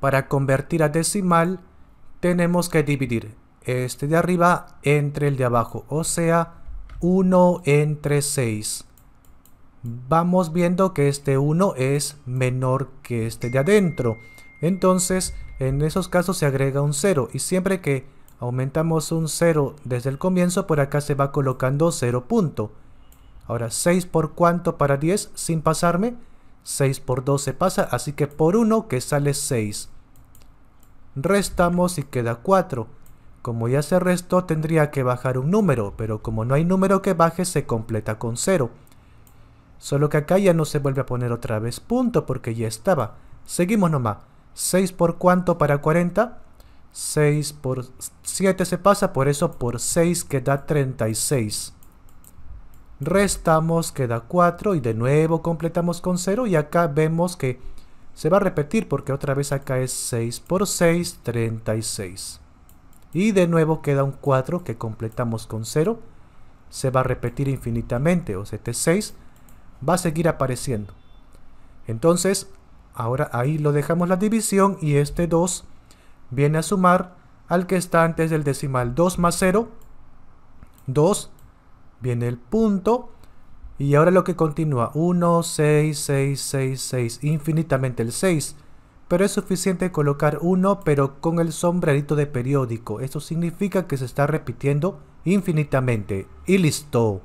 Para convertir a decimal tenemos que dividir este de arriba entre el de abajo, o sea, 1 entre 6. Vamos viendo que este 1 es menor que este de adentro. Entonces, en esos casos se agrega un 0 y siempre que aumentamos un 0 desde el comienzo, por acá se va colocando 0 punto. Ahora, 6 por cuánto para 10 sin pasarme, 6 por 2 se pasa, así que por 1 que sale 6. Restamos y queda 4. Como ya se restó tendría que bajar un número, pero como no hay número que baje se completa con 0. Solo que acá ya no se vuelve a poner otra vez punto porque ya estaba. Seguimos nomás. 6 por cuánto para 40? 6 por 7 se pasa, por eso por 6 queda 36 restamos, queda 4 y de nuevo completamos con 0 y acá vemos que se va a repetir porque otra vez acá es 6 por 6, 36. Y de nuevo queda un 4 que completamos con 0. Se va a repetir infinitamente, o sea, este 6 va a seguir apareciendo. Entonces, ahora ahí lo dejamos la división y este 2 viene a sumar al que está antes del decimal. 2 más 0, 2 viene el punto y ahora lo que continúa 1, 6, 6, 6, 6, infinitamente el 6. Pero es suficiente colocar 1 pero con el sombrerito de periódico. Esto significa que se está repitiendo infinitamente. Y listo.